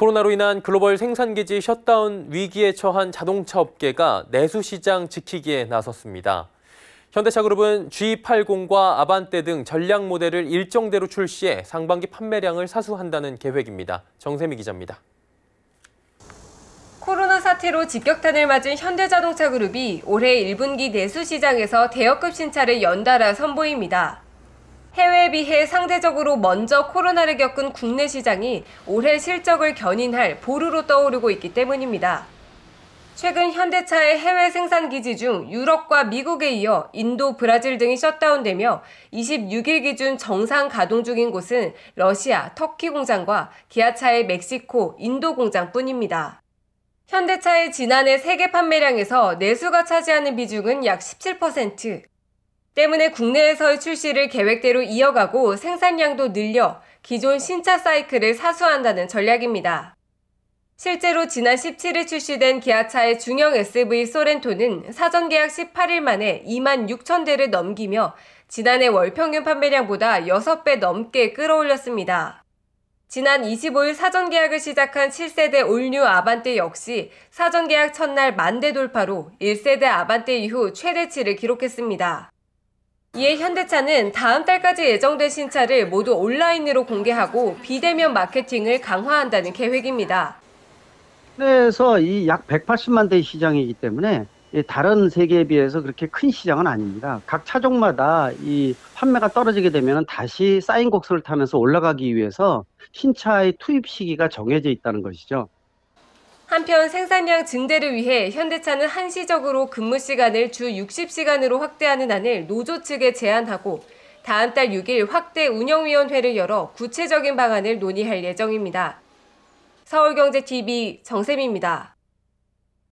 코로나로 인한 글로벌 생산기지 셧다운 위기에 처한 자동차 업계가 내수시장 지키기에 나섰습니다. 현대차그룹은 G80과 아반떼 등 전략 모델을 일정대로 출시해 상반기 판매량을 사수한다는 계획입니다. 정세미 기자입니다. 코로나 사태로 직격탄을 맞은 현대자동차 그룹이 올해 1분기 내수시장에서 대여급 신차를 연달아 선보입니다. 해외에 비해 상대적으로 먼저 코로나를 겪은 국내 시장이 올해 실적을 견인할 보루로 떠오르고 있기 때문입니다. 최근 현대차의 해외 생산 기지 중 유럽과 미국에 이어 인도, 브라질 등이 셧다운되며 26일 기준 정상 가동 중인 곳은 러시아, 터키 공장과 기아차의 멕시코, 인도 공장뿐입니다. 현대차의 지난해 세계 판매량에서 내수가 차지하는 비중은 약 17%, 때문에 국내에서의 출시를 계획대로 이어가고 생산량도 늘려 기존 신차 사이클을 사수한다는 전략입니다. 실제로 지난 17일 출시된 기아차의 중형 SUV 소렌토는 사전 계약 18일 만에 2만 6천 대를 넘기며 지난해 월 평균 판매량보다 6배 넘게 끌어올렸습니다. 지난 25일 사전 계약을 시작한 7세대 올뉴 아반떼 역시 사전 계약 첫날 만대 돌파로 1세대 아반떼 이후 최대치를 기록했습니다. 이에 현대차는 다음 달까지 예정된 신차를 모두 온라인으로 공개하고 비대면 마케팅을 강화한다는 계획입니다. 그래서 이 약 180만 대의 시장이기 때문에 다른 세계에 비해서 그렇게 큰 시장은 아닙니다. 각 차종마다 이 판매가 떨어지게 되면 다시 쌓인 곡선을 타면서 올라가기 위해서 신차의 투입 시기가 정해져 있다는 것이죠. 한편 생산량 증대를 위해 현대차는 한시적으로 근무 시간을 주 60시간으로 확대하는 안을 노조 측에 제안하고 다음 달 6일 확대 운영위원회를 열어 구체적인 방안을 논의할 예정입니다. 서울경제TV 정샘입니다.